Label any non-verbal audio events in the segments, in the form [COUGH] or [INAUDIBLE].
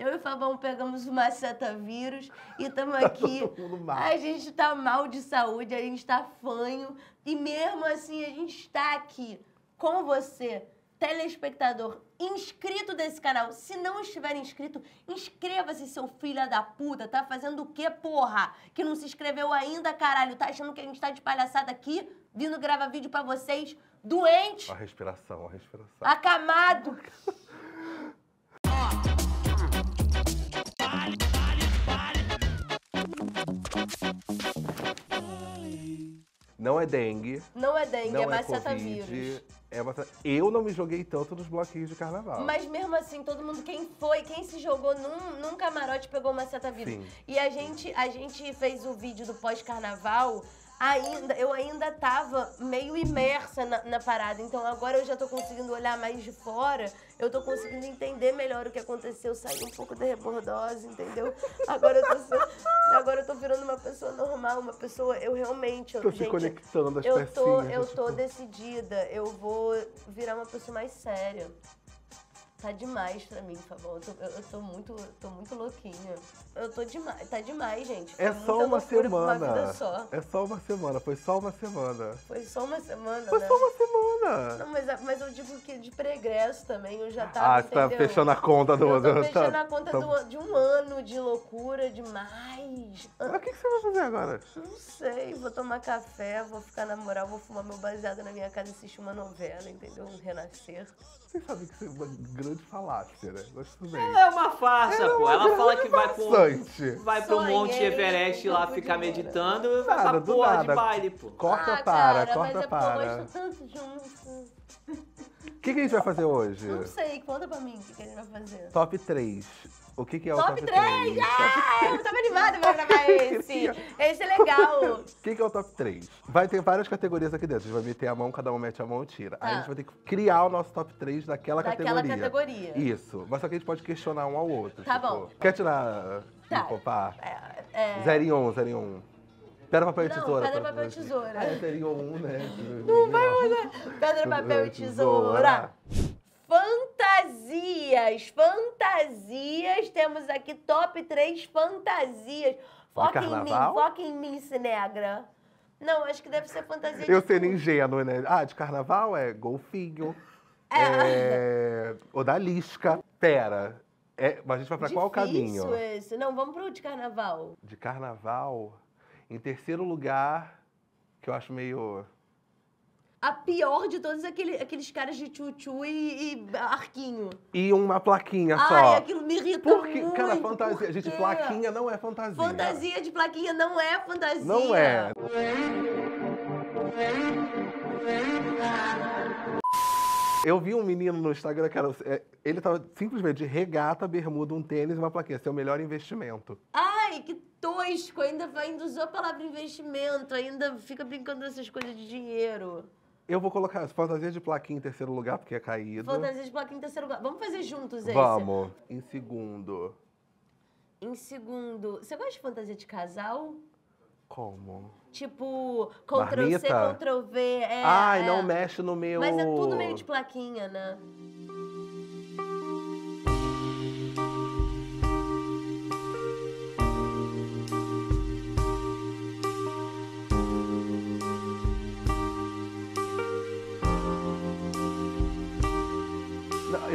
Eu e o Fabão pegamos o macetavírus e estamos [LAUGHS] aqui. Tá a gente está mal de saúde, a gente está fanho. E mesmo assim, a gente está aqui com você, telespectador, inscrito desse canal. Se não estiver inscrito, inscreva-se, seu filho da puta. Tá fazendo o quê, porra? Que não se inscreveu ainda, caralho? Tá achando que a gente está de palhaçada aqui? Vindo gravar vídeo para vocês? Doente! A respiração, a respiração. Acamado! [LAUGHS] Não é dengue. Não é dengue, não é, é É bacet... Eu não me joguei tanto nos bloquinhos de carnaval. Mas mesmo assim, todo mundo, quem foi, quem se jogou num, num camarote pegou macetavírus. Sim. E a gente, a gente fez o vídeo do pós-carnaval ainda, eu ainda tava meio imersa na, na, parada. Então agora eu já tô conseguindo olhar mais de fora, eu tô conseguindo entender melhor o que aconteceu, sair um pouco da rebordose, entendeu? Agora eu tô, agora eu tô virando uma pessoa normal, uma pessoa. Eu realmente. Eu, tô gente, se conectando as eu tô, eu tô tipo... decidida, eu vou virar uma pessoa mais séria tá demais pra mim, Fabão. Eu tô, eu, eu tô muito, tô muito louquinha. Eu tô demais, tá demais, gente. É só uma semana. Uma vida só. É só uma semana, foi só uma semana. Foi só uma semana, Foi né? só uma semana. Não, mas, é, mas eu digo que de pregresso também, eu já tava, Ah, você tá fechando a conta do... Eu tô tá fechando a conta tá- do- de um ano de loucura demais. Ah. Mas o que que você vai fazer agora? Não sei, vou tomar café, vou ficar na moral, vou fumar meu baseado na minha casa e assistir uma novela, entendeu? Um renascer. Você sabe que você- é uma grande grande falácia, né? Mas tudo bem. Ela é uma farsa, pô. ela fala que vai pro, vai pro Monte Everest lá ficar meditando Nada faz essa porra nada. de baile, pô. Corta ah, para, cara, corta mas é para. Tá o que, que a gente vai fazer hoje? Não sei, conta pra mim o que, que a gente vai fazer. Top 3 o que, que é o top, top 3? 3? Ah, eu tava animada pra gravar [LAUGHS] esse. Esse é legal. O que, que é o top 3? Vai ter várias categorias aqui dentro. A gente vai meter a mão, cada um mete a mão e tira. Aí a gente ah. vai ter que criar o nosso top 3 daquela, daquela categoria. categoria. Isso. Mas só que a gente pode questionar um ao outro. Tá tipo, bom. Quer tirar... Tá. Popar? É, é... Zero em um, zero em um. Pedra, papel e tesoura. pedra, papel e tesoura. É, zero em um, né? Não vai olhar. Pedra, papel e [LAUGHS] tesoura fantasias. Fantasias. Temos aqui top 3 fantasias. Foca em mim, foca em mim, Cinegra. Não, acho que deve ser fantasia Eu sendo ingênuo, né? Ah, de carnaval é golfinho. É. é... Odalisca. Pera. É... Mas a gente vai pra Difícil qual caminho? Isso, Não, vamos pro de carnaval. De carnaval? Em terceiro lugar, que eu acho meio a pior de todos é aquele, aqueles caras de tchu e, e arquinho. E uma plaquinha só. Ai, aquilo me irrita Porque, muito. Cara, fantasia. Por gente, plaquinha não é fantasia. Fantasia de plaquinha não é fantasia. Não é. Eu vi um menino no Instagram, cara, é, ele tava simplesmente de regata, bermuda, um tênis e uma plaquinha. Seu melhor investimento. Ai, que tosco! Ainda, ainda usou a palavra investimento, ainda fica brincando dessas coisas de dinheiro. Eu vou colocar fantasias de plaquinha em terceiro lugar, porque é caído. Fantasias de plaquinha em terceiro lugar. Vamos fazer juntos esse? Vamos. Em segundo. Em segundo. Você gosta de fantasia de casal? Como? Tipo, Ctrl-C, Ctrl-V. É, Ai, é. não mexe no meu. Mas é tudo meio de plaquinha, né?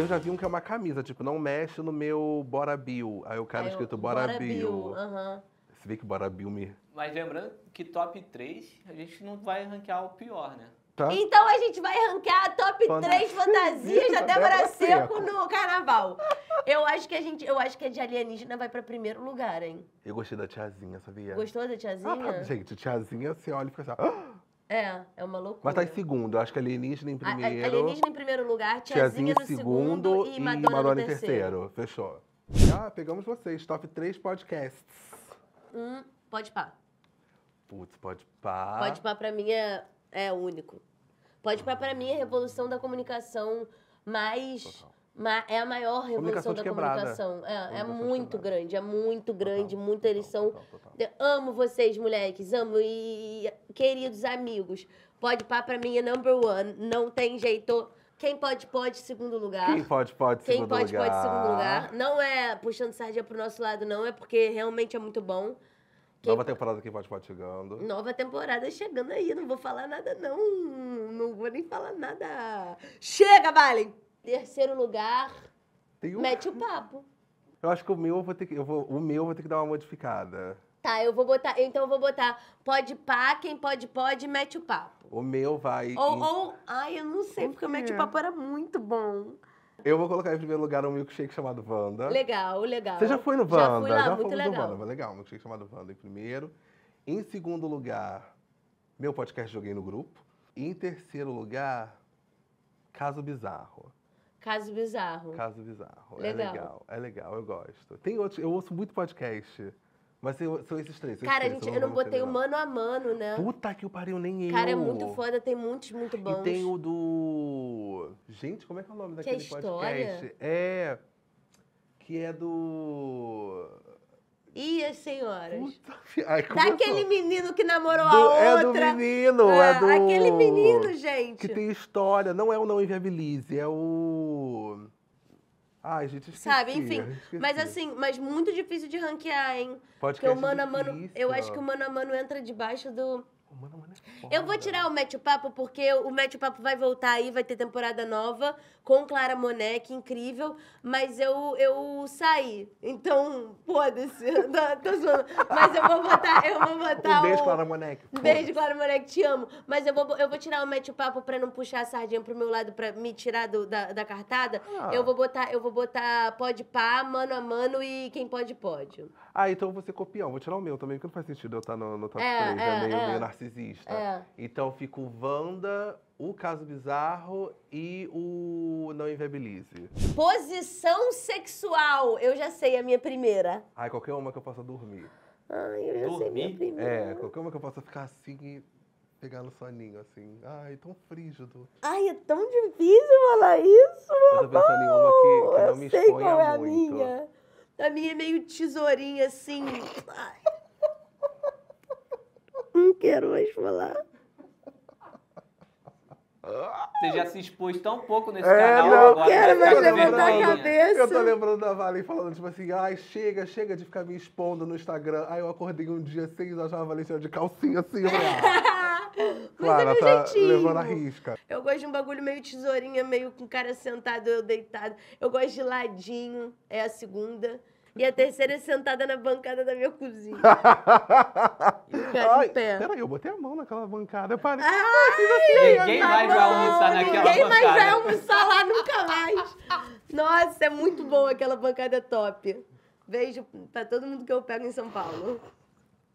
Eu já vi um que é uma camisa, tipo, não mexe no meu Bora Bill. Aí o cara é, escrito Bora, Bora Bill. Uhum. Você vê que Bora Bill me... Mas lembrando que top 3, a gente não vai ranquear o pior, né? Tá. Então a gente vai ranquear a top Fanta... 3 fantasias [LAUGHS] da Débora Seco no carnaval. Eu acho que a gente, eu acho que a de alienígena vai para primeiro lugar, hein? Eu gostei da tiazinha, sabia? Gostou da tiazinha? Ah, tá, gente, tiazinha, você olha e fica assim, ah! É, é uma loucura. Mas tá em segundo, acho que alienígena em primeiro. A, a, alienígena em primeiro lugar, Tiazinha, tiazinha no segundo, segundo e Madonna, e Madonna em terceiro. terceiro. Fechou. Ah, pegamos vocês, top 3 podcasts. Um, pode pá. Putz, pode pá. Pode pá pra mim é, é único. Pode pá pra mim é a revolução da comunicação mais. Total Ma é a maior revolução da comunicação. É, é muito quebrada. grande, é muito grande, total, eles total, são. Total, amo vocês, moleques, amo e queridos amigos. Pode pá para mim é number one, não tem jeito. Quem pode, pode, segundo lugar. Quem pode, pode, Quem segundo pode, lugar. Quem pode, pode, segundo lugar. Não é puxando sardinha pro nosso lado, não, é porque realmente é muito bom. Quem Nova temporada Quem Pode Pode chegando. Nova temporada chegando aí, não vou falar nada, não. Não vou nem falar nada. Chega, Valen! Terceiro lugar, um... mete o papo. Eu acho que o meu eu vou ter que. Eu vou, o meu eu vou ter que dar uma modificada. Tá, eu vou botar. Então eu vou botar pode pá, quem pode pode, mete o papo. O meu vai. Ou. Em... ou ai, eu não sei, porque o mete o papo era muito bom. Eu vou colocar em primeiro lugar um milkshake chamado Wanda. Legal, legal. Você já foi no Wanda? Já fui lá, já muito legal. Wanda, legal, um milkshake chamado Wanda em primeiro. Em segundo lugar, meu podcast Joguei no Grupo. E em terceiro lugar, Caso Bizarro. Caso Bizarro. Caso Bizarro. É legal. É legal, é legal, eu gosto. Tem outros, eu ouço muito podcast. Mas são esses três. Esses Cara, três, gente, eu não botei o mano a mano, né? Puta que o pariu, nem Cara, eu. Cara, é muito foda, tem muitos muito bons. E tem o do. Gente, como é que é o nome que é daquele é podcast? É. Que é do. Ih, as senhoras? Puta, Daquele menino que namorou do, a outra. É do menino, ah, é do... Aquele menino, gente. Que tem história. Não é o Não Inviabilize, é o... Ai, gente, esqueci, Sabe, enfim. Esqueci. Mas assim, mas muito difícil de ranquear, hein? Pode Porque o mano a mano, é eu acho que o mano a mano entra debaixo do é foda. Eu vou tirar o Mete o Papo, porque o Mete o Papo vai voltar aí, vai ter temporada nova com Clara Monet, incrível. Mas eu, eu saí. Então, foda-se. [LAUGHS] Tô, tô zoando. Mas eu vou botar. Eu vou botar um beijo, o... Clara Monet. Beijo, Clara Monet, te amo. Mas eu vou, eu vou tirar o Mete o Papo pra não puxar a sardinha pro meu lado, pra me tirar do, da, da cartada. Ah. Eu vou botar, eu vou botar pode pá, mano a mano e quem pode, pode. Ah, então você vou ser copião, vou tirar o meu também, porque não faz sentido eu estar tá no, no top é, 3, é, né? é meio, é. meio narcisista. É. Então fico Wanda, o caso bizarro e o não inviabilize. Posição sexual, eu já sei a minha primeira. Ai, qualquer uma que eu possa dormir. Ai, eu já dormir? sei a minha primeira. É, qualquer uma que eu possa ficar assim e pegar no soninho, assim. Ai, tão frígido. Ai, é tão difícil falar isso, Eu tô pensando em uma que, que não me qual É a minha. A minha é meio tesourinha, assim. Ai. [LAUGHS] Não quero mais falar. Você já se expôs tão pouco nesse é, canal. Não, agora quero né? mais levantar a cabeça. Eu tô lembrando da Valen falando, tipo assim, ai, chega, chega de ficar me expondo no Instagram. Aí eu acordei um dia seis horas, a Valentina de calcinha assim, olha mas é tá jeitinho. levando a risca. Eu gosto de um bagulho meio tesourinha, meio com o cara sentado, eu deitado. Eu gosto de ladinho, é a segunda. E a terceira é sentada na bancada da minha cozinha. [LAUGHS] Ai, Peraí, eu botei a mão naquela bancada. Eu parei. Ai, assim, assim. ninguém mais vai almoçar naquela ninguém bancada. Ninguém mais vai almoçar lá nunca mais. Nossa, é muito boa aquela bancada top. Beijo pra todo mundo que eu pego em São Paulo.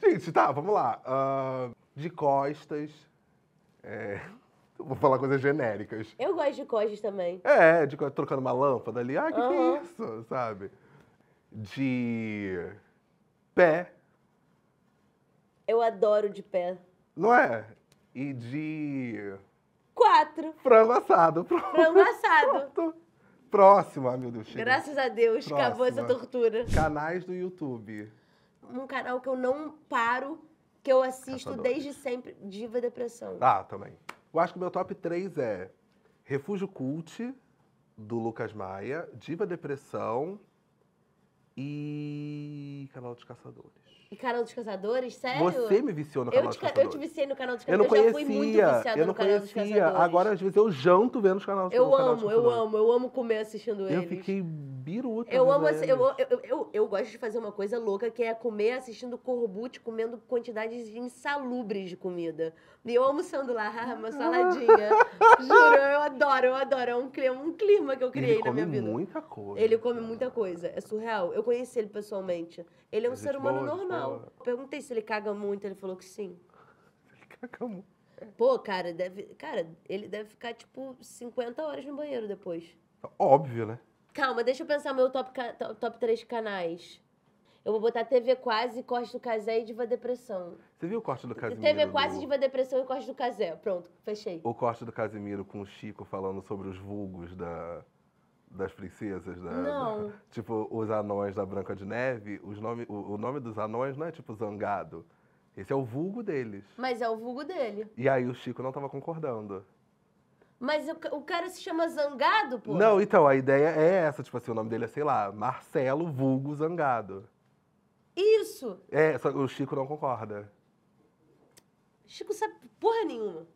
Gente, tá, vamos lá. Uh, de costas, é, vou falar coisas genéricas. Eu gosto de coisas também. É, de trocando uma lâmpada ali. Ah, o que, uhum. que é isso? Sabe? De pé. Eu adoro de pé. Não é? E de. Quatro. Frango assado. Pronto. Frango assado. Pronto. Próxima, meu Deus. Chega. Graças a Deus, Próxima. acabou essa tortura. Canais do YouTube. Um canal que eu não paro que eu assisto Caçadores. desde sempre, Diva Depressão. Ah, também. Eu acho que o meu top 3 é Refúgio Cult, do Lucas Maia, Diva Depressão e Canal dos Caçadores. E Canal dos casadores Sério? Você me viciou no Canal eu dos casadores Eu te viciei no Canal dos casadores Eu não conhecia. Eu já fui muito viciada eu não no Canal conhecia. dos Agora, às vezes, eu janto vendo os Canal dos Eu amo, eu amo. Eu amo comer assistindo eles. Eu fiquei biruta. Eu amo... Assim, eu, eu, eu, eu, gosto de fazer uma coisa louca, que é comer assistindo corbute, comendo quantidades insalubres de comida. E eu almoçando lá, ah. uma saladinha. Juro, eu adoro, eu adoro. É um clima, um clima que eu criei na minha vida. Ele come muita coisa. Ele come muita coisa. É surreal. Eu conheci ele pessoalmente. Ele é um Existe ser humano normal. Não. Perguntei se ele caga muito, ele falou que sim. Ele caga muito. Pô, cara, deve. Cara, ele deve ficar tipo 50 horas no banheiro depois. Óbvio, né? Calma, deixa eu pensar meu top, top 3 canais. Eu vou botar TV Quase, Corte do Casé e Diva Depressão. Você viu o corte do Casimiro? TV Quase, do... Diva Depressão e Corte do Casé. Pronto, fechei. O corte do Casimiro com o Chico falando sobre os vulgos da, das princesas? Da, não. Da, [LAUGHS] tipo, os anões da Branca de Neve, os nome, o, o, nome dos anões não é tipo zangado. Esse é o vulgo deles. Mas é o vulgo dele. E aí o Chico não estava concordando. Mas o, o, cara se chama Zangado, pô? Não, então, a ideia é essa. Tipo assim, o nome dele é, sei lá, Marcelo Vulgo Zangado. Isso! É, só o Chico não concorda. Chico sabe porra nenhuma.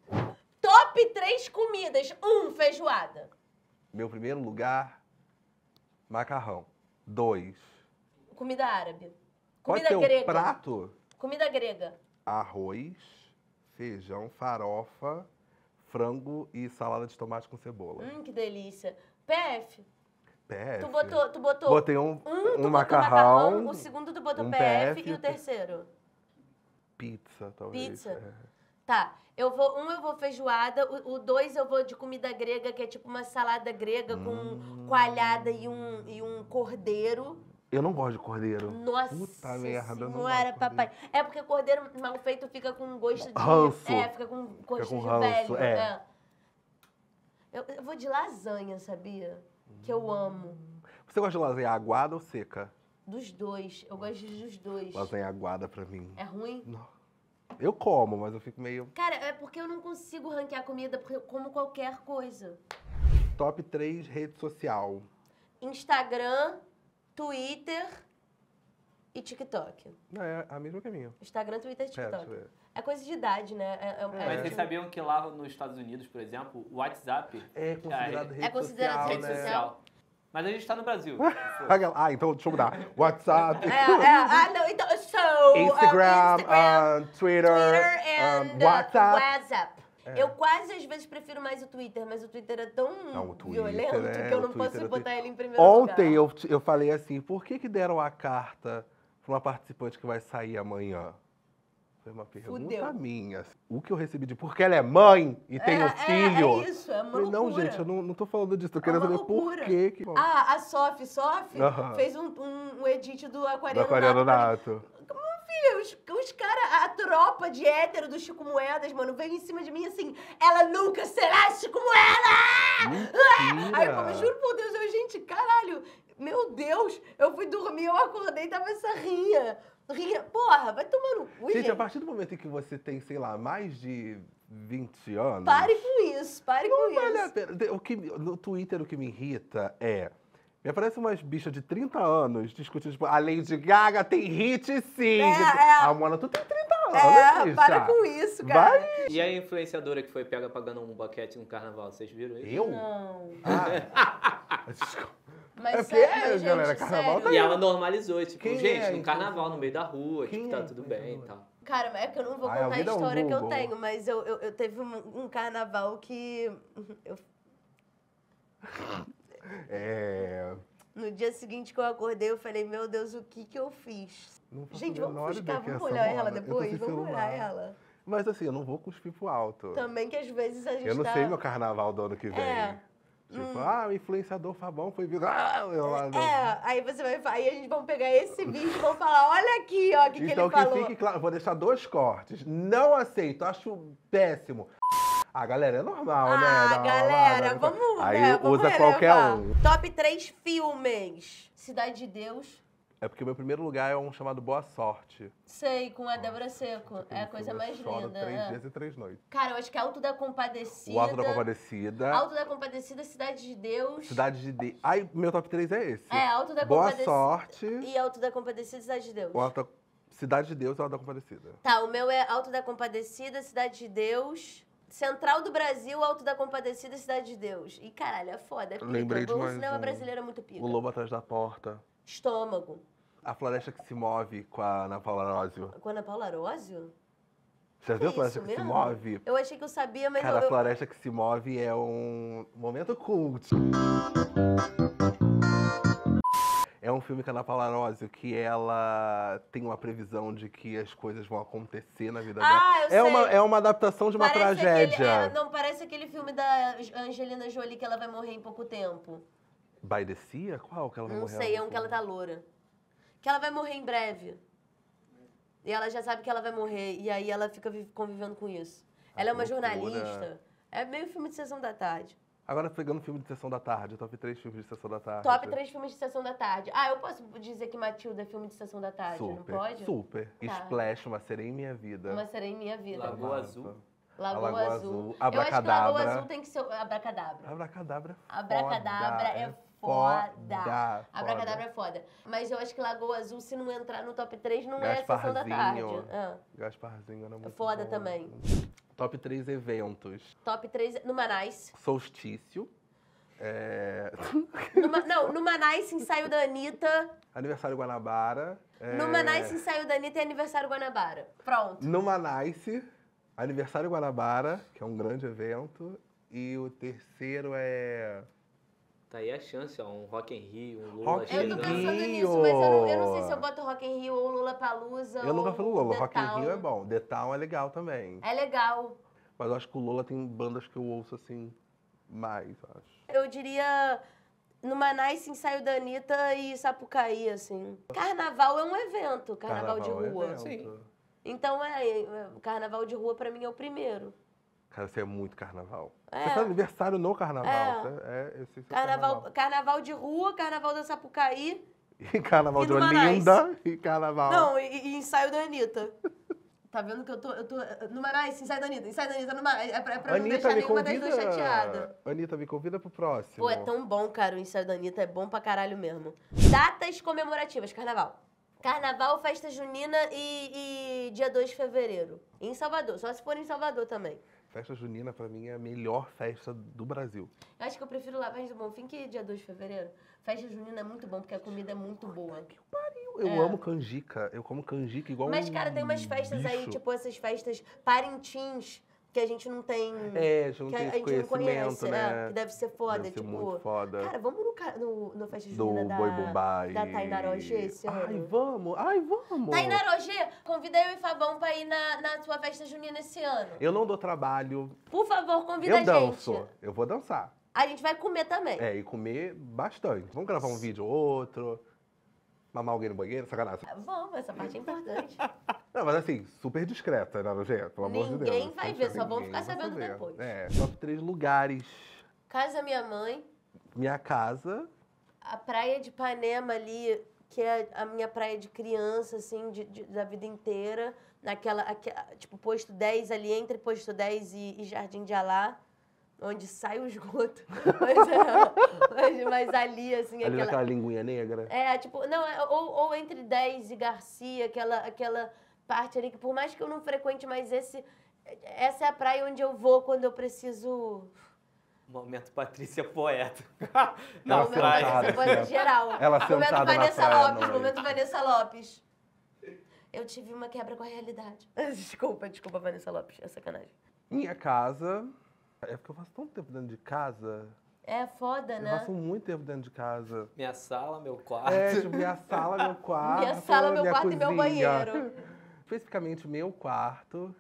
Top 3 comidas. 1. Um, feijoada. Meu primeiro lugar, macarrão. Dois. Comida árabe. Comida Qual grega. prato? Comida grega. Arroz, feijão, farofa, frango e salada de tomate com cebola. Hum, que delícia. PF. PF. Tu botou, tu botou. Botei um, um, um macarrão, macarrão, O segundo tu botou um PF, PF, e o terceiro. Pizza, talvez. Pizza. É. Tá. Eu vou, um eu vou feijoada, o, o, dois eu vou de comida grega, que é tipo uma salada grega hum. com coalhada e um, e um cordeiro. Eu não gosto de cordeiro. Nossa Puta merda, não era papai. É porque cordeiro mal feito fica com gosto de... Ranço. É, fica com gosto fica com de ranço, velho. É. é. Eu, eu, vou de lasanha, sabia? Que eu amo. Você gosta de lasanha aguada ou seca? Dos dois. Eu gosto dos dois. Lasanha aguada pra mim. É ruim? Não. Eu como, mas eu fico meio. Cara, é porque eu não consigo ranquear comida, porque eu como qualquer coisa. Top 3 rede social: Instagram, Twitter e TikTok. É, a mesma é minha. Instagram, Twitter e é, TikTok. É, é coisa de idade, né? É, é, é. Mas tipo- vocês sabiam que lá nos Estados Unidos, por exemplo, o WhatsApp é considerado rede, é considerado social, rede né? social. Mas a gente está no Brasil. [LAUGHS] ah, então deixa eu mudar. WhatsApp. É, é, ah, não, então So, uh, Instagram, uh, Instagram uh, Twitter, Twitter and, um, uh, WhatsApp. WhatsApp. É. Eu quase às vezes prefiro mais o Twitter, mas o Twitter é tão não, Twitter, violento né? que eu não posso botar ele em primeiro Ontem lugar. Ontem eu, eu falei assim, por que, que deram a carta para uma participante que vai sair amanhã? Foi uma pergunta Fudeu. minha. O que eu recebi de porque ela é mãe e é, tem um é, é filho? É, isso, é uma loucura. Não, gente, eu não, não tô falando disso, tô é querendo saber loucura. por quê. Que... Ah, a Sof, Sof fez um, um, um, edit do Aquariano, do Aquariano Nato. Nato. os, os caras, a tropa de hétero do Chico Moedas, mano, veio em cima de mim assim, ela nunca será Chico Moedas! Mentira. Aí eu juro por Deus, eu, gente, caralho, meu Deus, eu fui dormir, eu acordei e tava essa ria. Ria, porra, vai tomar no cu, gente. gente. a partir do momento que você tem, sei lá, mais de 20 anos... Pare com isso, pare não com vale isso. A pena. O que, no Twitter, o que me irrita é... Me aparece umas bichas de 30 anos discutindo, tipo, a Lady Gaga tem hit sim. É, tipo, é. Ah, tu tem 30 anos, É, bicha. para com isso, cara. Vai. E a influenciadora que foi pega pagando um boquete no carnaval, vocês viram isso? Eu? Não. Ah, [LAUGHS] desculpa. Mas é porque sério, é, gente, galera, carnaval sério. tá E ela normalizou, tipo, Quem gente, é, no carnaval, no meio da rua, Quem tipo, tá é? tudo bem e tal. Cara, é que eu não vou Ai, contar a, a história um que eu tenho, mas eu, eu, eu teve um, um, carnaval que. [LAUGHS] Eu... É. No dia seguinte que eu acordei, eu falei, meu Deus, o que que eu fiz? Gente, vamos buscar, tá? vamos é olhar ela depois? Vamos olhar ela. Mas assim, eu não vou com os pipos alto. Também que às vezes a gente. Eu não tá... sei meu carnaval do ano que é. vem. É. Tipo, hum. ah, o influenciador Fabão foi virar. [LAUGHS] Ah, é, é, aí você vai aí a gente vai pegar esse vídeo e vamos falar, olha aqui, ó, o que, então, que ele que falou. Então que fique claro, vou deixar dois cortes. Não aceito, acho péssimo. Ah, galera, é normal, ah, né? Ah, galera, vamos, né? vamos, Aí né, usa qualquer um. Top 3 filmes. Cidade de Deus, é porque o meu primeiro lugar é um chamado Boa Sorte. Sei, com a Débora Seco. É a coisa mais linda. três é. dias e três noites. Cara, eu acho que Alto da Compadecida. O Alto da Compadecida. Alto da Compadecida, Cidade de Deus. Cidade de Deus. Ai, meu top 3 é esse. É, Alto da Boa Compadecida. Boa Sorte. E Alto da Compadecida, Cidade de Deus. O Alto da... Cidade de Deus e Alto da Compadecida. Tá, o meu é Alto da Compadecida, Cidade de Deus. Central do Brasil, Alto da Compadecida, Cidade de Deus. E caralho, é foda. É pica. Lembrei de mais o cinema um... brasileiro é muito pica. O Lobo Atrás da Porta. Estômago. A Floresta que se move com a Ana Paula Arósio. Com a Ana Paula Arósio? Você já viu a Floresta que mesmo? se move? Eu achei que eu sabia, mas Cara, eu... a Floresta que se move é um momento cult. É um filme com a Ana Paula Arósio que ela tem uma previsão de que as coisas vão acontecer na vida ah, dela. Eu é, sei. Uma, é uma adaptação de uma parece tragédia. Aquele, é, não, parece aquele filme da Angelina Jolie que ela vai morrer em pouco tempo. By the Sea? Qual que ela vai não morrer? Não sei, é um que ela tá loura que ela vai morrer em breve. E ela já sabe que ela vai morrer, e aí ela fica convivendo com isso. A ela é uma jornalista. É meio filme de sessão da tarde. Agora pegando filme de sessão da tarde, top 3 filmes de sessão da tarde. Top 3 filmes de sessão da tarde. Ah, eu posso dizer que Matilda é filme de sessão da tarde, super, não pode? Super. Tá. Splash, uma sereia em minha vida. Uma sereia em minha vida. Lagoa Azul. Lagoa, Lagoa Azul. Azul. Abracadabra. Eu acho que Lagoa Azul tem que ser. Abracadabra. Abracadabra. É Abracadabra é foda. foda. Bracadabra é foda. Mas eu acho que Lagoa Azul, se não entrar no top 3, não é sessão da tarde. Ah. Gasparzinho era muito Foda bom. também. Top 3 eventos. Top 3 no Manais. Solstício. É... não, no Manais ensaio da Anitta. Aniversário Guanabara. É... No Manais ensaio da Anitta e aniversário Guanabara. Pronto. No Manais, aniversário Guanabara, que é um grande evento. E o terceiro é. Tá aí a chance, ó. Um Rock in Rio, um Lula Rock chegando. Eu tô pensando nisso, mas eu não, eu não, sei se eu boto Rock in Rio ou Lula Palusa Eu nunca falo Lula. Rock in Rio é bom. The Town é legal também. É legal. Mas eu acho que o Lula tem bandas que eu ouço, assim, mais, acho. Eu diria... No Manais, ensaio da Anitta e Sapucaí, assim. Carnaval é um evento, carnaval, carnaval de é rua. É Sim. Então, é, é, carnaval de rua, para mim, é o primeiro. Cara, você é muito carnaval. É. Você faz aniversário no carnaval. É. é, é esse carnaval, carnaval, carnaval. de rua, carnaval da Sapucaí. [LAUGHS] E carnaval e de Olinda. E carnaval. Não, e, e ensaio da Anitta. [LAUGHS] Tá vendo que eu tô. Eu tô no Marais, ensaio da Anitta, ensaio da Anitta, é pra, é pra não deixar nenhuma convida, das duas chateada. Anitta, me convida pro próximo. Pô, é tão bom, cara, o ensaio da Anitta, é bom pra caralho mesmo. Datas comemorativas, carnaval. Carnaval, festa junina e, e dia 2 de fevereiro. Em Salvador, só se for em Salvador também festa junina para mim é a melhor festa do Brasil. Eu acho que eu prefiro lá Lavagem do Bonfim que é dia 2 de fevereiro. Festa junina é muito bom, porque a comida é muito boa. Que pariu! Eu é. amo canjica, eu como canjica igual Mas, um cara, tem umas festas bicho. aí, tipo essas festas parentins, que a gente não tem. É, que a, a gente não conhece, é, né? que deve ser foda. Deve ser tipo, foda. cara, vamos no, no, no festa junina Do da, Boi Bombay. da Tainara Roger esse ai, ano. Ai, vamos, ai, vamos. Tainara Roger, convida eu e Fabão pra ir na, na tua festa junina esse ano. Eu não dou trabalho. Por favor, convida eu a gente. Eu danço, eu vou dançar. A gente vai comer também. É, e comer bastante. Vamos gravar um vídeo ou outro. Mamar alguém no banheiro, sacanagem. Vamos, essa parte é importante. [LAUGHS] Não, mas assim, super discreta, né, gente? Pelo amor de Deus. Ninguém vai ver, só vão ficar sabendo depois. É, top três lugares. Casa minha mãe. Minha casa. A praia de Ipanema ali, que é a minha praia de criança, assim, de, de, da vida inteira. Naquela, aqui, tipo, posto 10 ali, entre posto 10 e, e Jardim de Alá onde sai o esgoto. [LAUGHS] Mas, mas, mas, ali, assim, ali aquela... aquela linguinha negra. É, tipo, não, é, ou, ou entre 10 e Garcia, aquela, aquela parte ali que por mais que eu não frequente mais esse essa é a praia onde eu vou quando eu preciso Momento Patrícia Poeta. [LAUGHS] não, momento Patrícia assim, Poeta geral. Ela ah, momento Vanessa praia, Lopes, é momento Vanessa Lopes. Eu tive uma quebra com a realidade. [LAUGHS] Desculpa, desculpa, Vanessa Lopes. É sacanagem. Minha casa. É porque eu faço tanto tempo dentro de casa. É foda, eu né? Eu passo muito tempo dentro de casa. Minha sala, meu é, quarto. É, tipo, minha sala, meu [LAUGHS] quarto. minha sala, meu minha quarto cozinha. e meu banheiro especificamente meu quarto.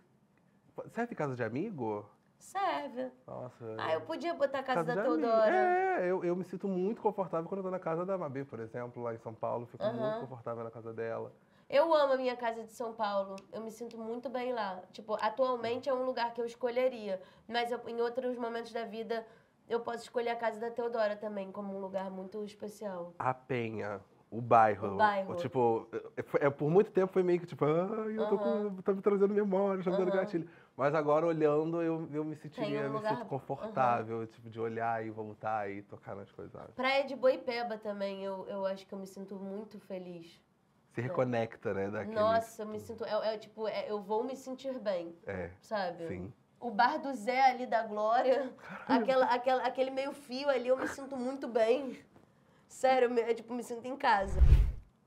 Serve casa de amigo? Serve. Nossa. Ah, eu podia botar a casa, casa da Teodora. É, eu, eu me sinto muito confortável quando eu tô na casa da Mabê, por exemplo, lá em São Paulo. Fico uhum. muito confortável na casa dela. Eu amo a minha casa de São Paulo. Eu me sinto muito bem lá. Tipo, atualmente é um lugar que eu escolheria. Mas eu, em outros momentos da vida, eu posso escolher a casa da Teodora também, como um lugar muito especial. A Penha o bairro. O bairro. Tipo, é, é, por muito tempo foi meio que tipo, ah, eu tô, uhum. com, tá me trazendo memória, tá me dando uhum. gatilho. Mas agora olhando, eu, eu me sentiria, um lugar... me sinto confortável, uhum. tipo, de olhar e voltar e tocar nas coisas. Praia de Boipeba também, eu, eu acho que eu me sinto muito feliz. Se reconecta, né? Daquele... Nossa, eu me tipo sinto. É, é tipo, é, eu vou me sentir bem. É. Sabe? Sim o bar do Zé ali da Glória, aquela, aquela, aquele meio fio ali, eu me sinto muito bem. Sério, eu, tipo, me sinto em casa.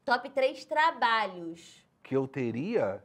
Top 3 trabalhos. Que eu teria?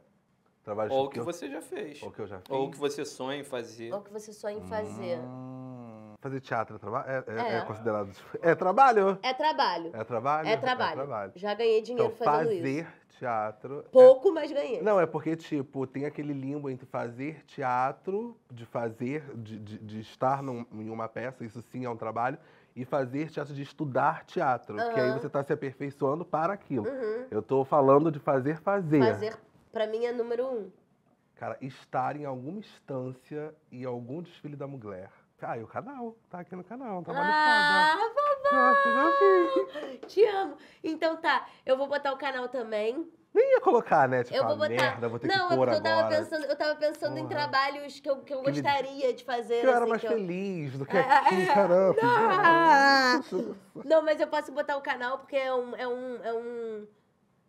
Trabalhos Ou que, que eu... você já fez. Ou que eu já fiz. Ou que você sonha em fazer. Ou que você sonha em fazer. Hum, fazer teatro é, é, é, é. é, considerado. Tipo, é trabalho? É trabalho. É trabalho? É trabalho. É trabalho. Já ganhei dinheiro então, fazendo fazer isso. Fazer teatro. É Pouco, mas ganhei. Não, é porque, tipo, tem aquele limbo entre fazer teatro, de fazer, de, de, de estar num, em uma peça, isso sim é um trabalho, e fazer teatro, de estudar teatro, uhum. que aí você está se aperfeiçoando para aquilo. Uhum. Eu estou falando de fazer fazer. Fazer, para mim, é número um. Cara, estar em alguma instância e algum desfile da mulher. Ah, e o canal, tá aqui no canal, tá Ah, vovó! [LAUGHS] Te amo. Então tá, eu vou botar o canal também. Nem ia colocar, né? Tipo, eu ah, vou botar. merda, vou ter não, que é pôr eu tava agora. Pensando, eu tava pensando Porra. em trabalhos que eu, que eu gostaria de fazer. Que eu era assim, mais que eu... feliz do que é, [LAUGHS] caramba. Não. não, mas eu posso botar o canal porque é um... É um, é um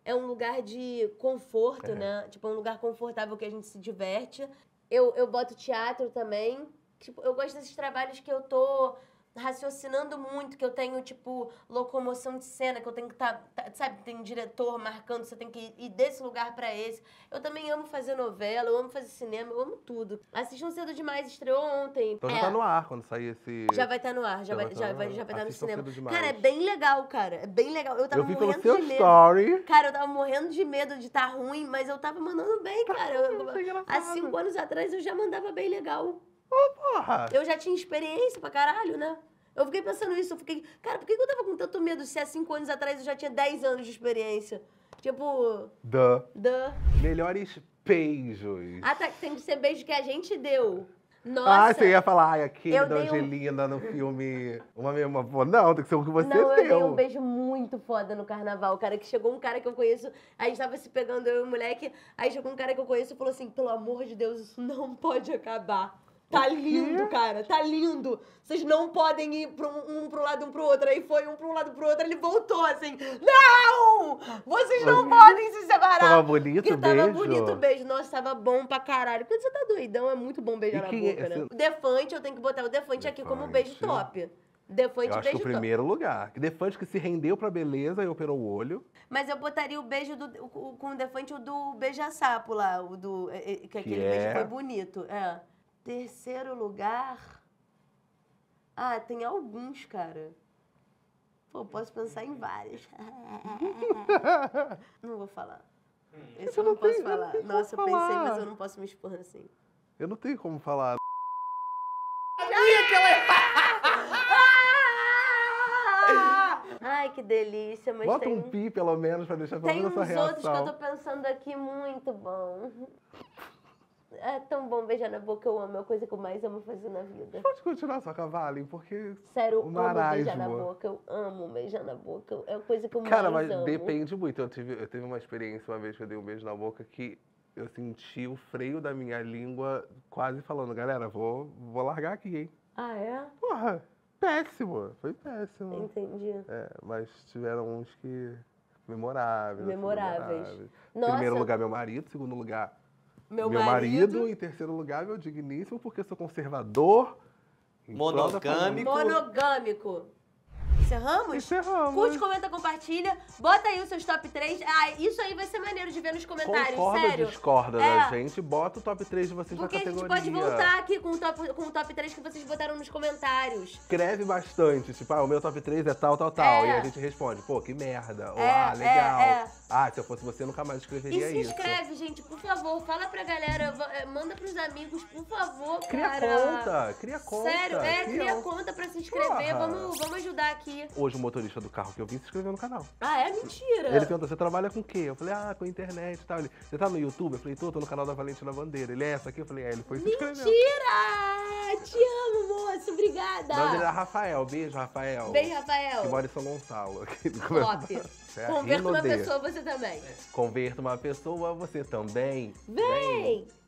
é um lugar de conforto, é. né? Tipo, é um lugar confortável que a gente se diverte. Eu, eu boto teatro também. Tipo, eu gosto desses trabalhos que eu tô raciocinando muito, que eu tenho, tipo, locomoção de cena, que eu tenho que estar, tá, tá, sabe, tem diretor marcando, você tem que ir desse lugar para esse. Eu também amo fazer novela, eu amo fazer cinema, eu amo tudo. Assistam Cedo Demais, estreou ontem. Então já é. tá no ar quando sair esse... Já vai estar tá no ar, já, já vai, vai, já, tá vai, já vai tá no cinema. Cara, é bem legal, cara, é bem legal. Eu tava eu morrendo de medo. Story. Cara, eu tava morrendo de medo de estar tá ruim, mas eu tava mandando bem, tá cara. Eu, é há cinco anos atrás eu já mandava bem legal. Ô, porra! Eu já tinha experiência pra caralho, né? Eu fiquei pensando isso, eu fiquei. Cara, por que eu tava com tanto medo se há cinco anos atrás eu já tinha 10 anos de experiência? Tipo. Duh. Duh. Melhores beijos. Ah, tá, tem que ser beijo que a gente deu. Ah, Nossa. Ah, você ia falar, ai, aquele da Angelina um... no filme Uma Mesma Não, tem que ser o que você não, deu. Eu dei um beijo muito foda no carnaval, cara, que chegou um cara que eu conheço, a gente tava se pegando, eu e o moleque, aí chegou um cara que eu conheço e falou assim, pelo amor de Deus, isso não pode acabar. Tá lindo, cara, tá lindo. Vocês não podem ir pro um, um pro lado, um pro outro. Aí foi um pro um lado, pro outro, ele voltou assim. Não! Vocês tá não podem se separar. Tava bonito o beijo. Tava bonito o beijo. Nossa, tava bom pra caralho. Quando você tá doidão, é muito bom beijar na é boca, né? O Defante, eu tenho que botar o Defante, aqui como beijo top. Defante, eu acho beijo que o primeiro top. lugar. Defante que se rendeu pra beleza e operou o olho. Mas eu botaria o beijo do, o, com o Defante, o do beija-sapo lá. O do, é, é, que aquele é... beijo foi bonito. É. Terceiro lugar. Ah, tem alguns, cara. Pô, posso pensar em vários. [LAUGHS] não vou falar. Hum. Esse eu não, não posso falar. Não Nossa, eu falar. pensei, mas eu não posso me expor assim. Eu não tenho como falar. É [LAUGHS] Ai, que delícia, mas Bota tem... um pi, pelo menos, pra deixar pelo menos essa reação. Tem uns outros que eu tô pensando aqui muito bom é tão bom beijar na boca, eu amo, é a coisa que eu mais amo fazer na vida. Pode continuar só, Cavale, porque. Sério, eu amo beijar na boca, eu amo beijar na boca, é a coisa que eu Cara, mais amo. Cara, mas depende muito. Eu tive, eu tive uma experiência uma vez que eu dei um beijo na boca que eu senti o freio da minha língua quase falando, galera, vou, vou largar aqui, hein? Ah, é? Porra, péssimo, foi péssimo. Entendi. É, mas tiveram uns que. Memoráveis. Assim, memoráveis. memoráveis. Nossa. Primeiro lugar, meu marido. Segundo lugar, meu, meu marido. marido. Em terceiro lugar, meu digníssimo, porque sou conservador. Monogâmico. Monogâmico. Encerramos? Encerramos. Curte, comenta, compartilha. Bota aí os seus top 3. Ah, isso aí vai ser maneiro de ver nos comentários, Concorda, sério. discorda né, é. gente. Bota o top 3 de vocês Porque na categoria. Porque a gente pode voltar aqui com o, top, com o top 3 que vocês botaram nos comentários. Escreve bastante. Tipo, ah, o meu top 3 é tal, tal, tal. É. E a gente responde, pô, que merda. é, ah, é, legal. É, ah, se eu fosse você, eu nunca mais escreveria isso. E se inscreve, isso. gente, por favor. Fala pra galera, eh, manda pros amigos, por favor, cria cara. Cria conta, cria conta. Sério, é, cria, cria conta pra se inscrever. Vamos, vamos ajudar aqui Hoje o motorista do carro que eu vim se inscreveu no canal. Ah, é? Mentira! Ele perguntou, você trabalha com o quê? Eu falei, ah, com internet e tal. Ele, você tá no YouTube? Eu falei, tô, tô no canal da Valentina Bandeira. Ele, é essa aqui? Eu falei, é, ele foi se inscrever. Mentira! Te amo, moço, obrigada! Lavandeira nome é Rafael, beijo, Rafael. Bem Rafael. Que mora em São Gonçalo. [LAUGHS] Top! É Converto uma pessoa você também. Converto uma pessoa você também. Vem. Vem.